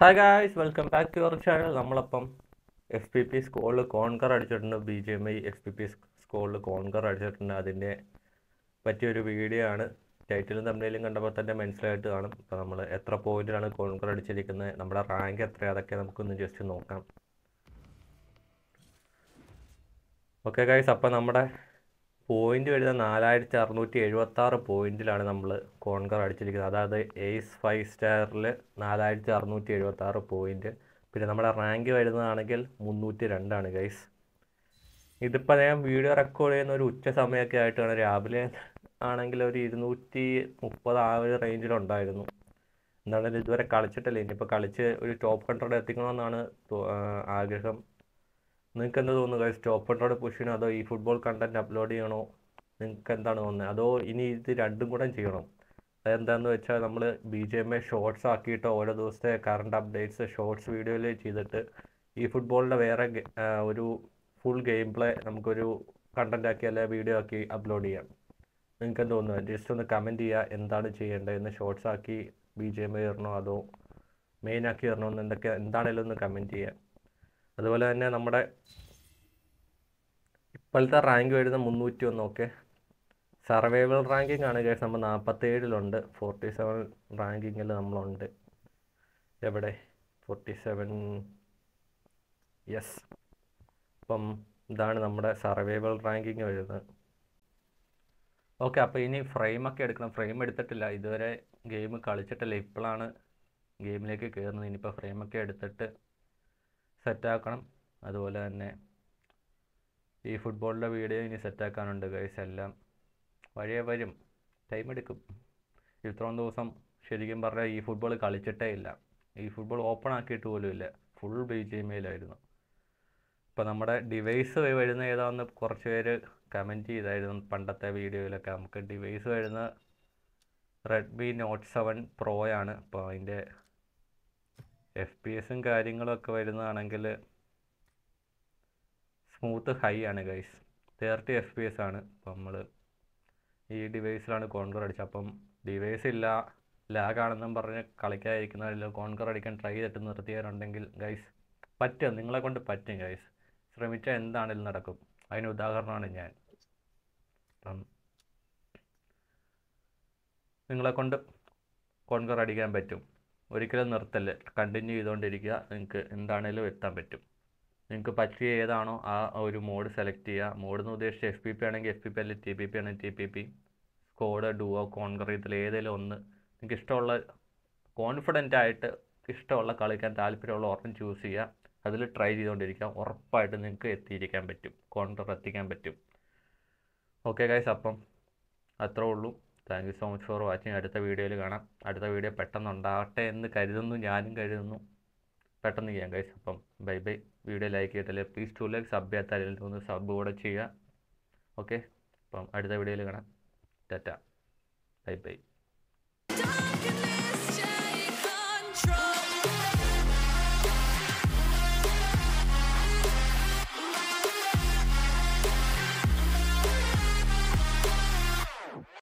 hi guys welcome back to your channel നമ്മളപ്പം F P P സ്കോളിൽ conqueror അടിച്ചിട്ടുണ്ട് B G M I F P P സ്കോളിൽ conqueror അടിച്ചിട്ടുണ്ട് അതിൻ്റെ പറ്റിയൊരു വീഡിയോ ആണ് ടൈറ്റിലും തമ്മിലും കണ്ടപ്പോൾ തന്നെ മനസ്സിലായിട്ട് കാണും അപ്പോൾ നമ്മൾ എത്ര പോയിന്റിലാണ് കോൺകർ അടിച്ചിരിക്കുന്നത് നമ്മുടെ റാങ്ക് എത്രയാണ് അതൊക്കെ നമുക്കൊന്ന് ജസ്റ്റ് നോക്കാം ഓക്കെ ഗായ്സ് അപ്പം നമ്മുടെ പോയിന്റ് വരുന്ന നാലായിരത്തി അറുന്നൂറ്റി എഴുപത്തി ആറ് പോയിന്റിലാണ് നമ്മൾ കോൺകർ അടിച്ചിരിക്കുന്നത് അതായത് എയ്സ് ഫൈവ് സ്റ്റാറിൽ നാലായിരത്തി അറുന്നൂറ്റി എഴുപത്തി ആറ് പോയിന്റ് പിന്നെ നമ്മുടെ റാങ്ക് വരുന്നതാണെങ്കിൽ മുന്നൂറ്റി രണ്ടാണ് ഗൈസ് ഇതിപ്പോൾ ഞാൻ വീഡിയോ റെക്കോർഡ് ചെയ്യുന്ന ഒരു ഉച്ച സമയമൊക്കെ ആയിട്ടാണ് രാവിലെ ആണെങ്കിൽ ഒരു ഇരുന്നൂറ്റി മുപ്പത് ആ ഒരു റേഞ്ചിലുണ്ടായിരുന്നു എന്താണെങ്കിലും ഇതുവരെ കളിച്ചിട്ടില്ല ഇനിയിപ്പോൾ കളിച്ച് ഒരു ടോപ്പ് ഹൺഡ്രഡ് എത്തിക്കണമെന്നാണ് ആഗ്രഹം നിങ്ങൾക്ക് എന്താ തോന്നുന്നു ഗൈസ് സ്റ്റോപ്പറിനോട് പുഷ് ചെയ്യണോ അതോ ഈ ഫുട്ബോൾ കണ്ടന്റ് അപ്ലോഡ് ചെയ്യണോ നിങ്ങൾക്ക് എന്താണ് തോന്നുന്നത് അതോ ഇനി ഇത് രണ്ടും കൂടെ ചെയ്യണം അതെന്താന്ന് വെച്ചാൽ നമ്മൾ B G M A shorts ആക്കിയിട്ട് ഓരോ ദിവസത്തെ കറണ്ട് അപ്ഡേറ്റ്സ് ഷോർട്സ് വീഡിയോയിൽ ചെയ്തിട്ട് ഈ ഫുട്ബോളിൻ്റെ വേറെ ഒരു ഫുൾ ഗെയിം പ്ലേ നമുക്കൊരു കണ്ടന്റ് ആക്കി അല്ലെങ്കിൽ വീഡിയോ ആക്കി അപ്ലോഡ് ചെയ്യാം നിങ്ങൾക്ക് എന്ത് തോന്നുന്നു ജസ്റ്റ് ഒന്ന് കമൻറ്റ് ചെയ്യുക എന്താണ് എന്ന് ഷോർട്സ് ആക്കി ബി ജെ എം എ തരണോ അതോ മെയിൻ ആക്കി തരണോ എന്ന് എന്തൊക്കെ എന്താണേലും ഒന്ന് കമൻറ്റ് ചെയ്യാം അതുപോലെ തന്നെ നമ്മുടെ ഇപ്പോഴത്തെ റാങ്ക് വരുന്ന മുന്നൂറ്റി ഒന്നൊക്കെ സർവൈവൽ റാങ്കിങ് ആണ് കേസ് നമ്മൾ നാൽപ്പത്തേഴിലുണ്ട് ഫോർട്ടി സെവൻ റാങ്കിങ്ങിൽ നമ്മളുണ്ട് എവിടെ ഫോർട്ടി സെവൻ യെസ് അപ്പം ഇതാണ് നമ്മുടെ സർവൈവൽ റാങ്കിങ് വരുന്നത് ഓക്കെ അപ്പോൾ ഇനി ഫ്രെയിമൊക്കെ എടുക്കണം ഫ്രെയിം എടുത്തിട്ടില്ല ഇതുവരെ ഗെയിം കളിച്ചിട്ടില്ല ഇപ്പോഴാണ് ഗെയിമിലേക്ക് കയറുന്നത് ഇനിയിപ്പോൾ ഫ്രെയിമൊക്കെ എടുത്തിട്ട് സെറ്റാക്കണം അതുപോലെ തന്നെ ഈ ഫുട്ബോളിൻ്റെ വീഡിയോ ഇനി സെറ്റാക്കാനുണ്ട് ഗൈസ് എല്ലാം വഴിയെ വരും ടൈം എടുക്കും ഇത്രയും ദിവസം ശരിക്കും പറഞ്ഞാൽ ഈ ഫുട്ബോൾ കളിച്ചിട്ടേ ഇല്ല ഈ ഫുട്ബോൾ ഓപ്പൺ ആക്കിയിട്ട് പോലും ഇല്ല ഫുൾ ബി ജി മെയിലായിരുന്നു ഐയിലായിരുന്നു നമ്മുടെ ഡിവൈസ് വരുന്ന ഏതാണെന്ന് കുറച്ച് പേര് കമൻറ്റ് ചെയ്തായിരുന്നു പണ്ടത്തെ വീഡിയോയിലൊക്കെ നമുക്ക് ഡിവൈസ് വരുന്ന റെഡ്മി നോട്ട് സെവൻ പ്രോയാണ് ഇപ്പോൾ അതിൻ്റെ എഫ് പി എസും കാര്യങ്ങളൊക്കെ വരുന്നതാണെങ്കിൽ സ്മൂത്ത് ഹൈ ആണ് guys thirty F P S ആണ് ഇപ്പം നമ്മൾ ഈ ഡിവൈസിലാണ് കോൺകർ അടിച്ചത് അപ്പം ഡിവൈസ് ഇല്ല ലാഗാണെന്നും പറഞ്ഞ് കളിക്കാതിരിക്കുന്നവരില്ല കോൺകർ അടിക്കാൻ ട്രൈ ചെയ്തിട്ട് നിർത്തിയവരുണ്ടെങ്കിൽ ഗൈസ് പറ്റും നിങ്ങളെ കൊണ്ട് പറ്റും ഗൈസ് ശ്രമിച്ചാൽ എന്താണെങ്കിലും നടക്കും അതിന് ഉദാഹരണമാണ് ഞാൻ അപ്പം നിങ്ങളെ കൊണ്ട് കോൺകർ അടിക്കാൻ പറ്റും ഒരിക്കലും നിർത്തല്ല് കണ്ടിന്യൂ ചെയ്തുകൊണ്ടിരിക്കുക നിങ്ങൾക്ക് എന്താണേലും എത്താൻ പറ്റും നിങ്ങൾക്ക് പറ്റിയ ഏതാണോ ആ ഒരു മോഡ് സെലക്ട് ചെയ്യുക മോഡ് എന്ന് ഉദ്ദേശിച്ച് എഫ് പി പി ആണെങ്കിൽ എഫ് പി പി അല്ലെങ്കിൽ ടി പി പി ആണെങ്കിൽ T P P squad duo conqueror ഇതിൽ ഏതെങ്കിലും ഒന്ന് നിങ്ങൾക്ക് ഇഷ്ടമുള്ള കോൺഫിഡൻ്റ് ആയിട്ട് ഇഷ്ടമുള്ള കളിക്കാൻ താല്പര്യമുള്ള ഒരെണ്ണം ചൂസ് ചെയ്യുക അതിൽ ട്രൈ ചെയ്തുകൊണ്ടിരിക്കുക ഉറപ്പായിട്ട് നിങ്ങൾക്ക് എത്തിയിരിക്കാൻ പറ്റും കോൺകർ എത്തിക്കാൻ പറ്റും ഓക്കെ ഗൈസ് അപ്പം അത്രേ ഉള്ളൂ thank you so much for watching അടുത്ത വീഡിയോയിൽ കാണാം അടുത്ത വീഡിയോ പെട്ടെന്ന് ഉണ്ടാവട്ടെ എന്ന് കരുതുന്നു ഞാനും കരുതുന്നു പെട്ടെന്ന് ചെയ്യാം കൈസ് അപ്പം ബൈ ബൈ വീഡിയോ ലൈക്ക് ചെയ്തില്ലേ പ്ലീസ് ടു ലൈക്ക് സബ് ചെയ്യാത്തല്ലെങ്കിൽ ഒന്ന് സബ് കൂടെ ചെയ്യുക ഓക്കെ അപ്പം അടുത്ത വീഡിയോയിൽ കാണാം ടാറ്റ ബൈ ബൈ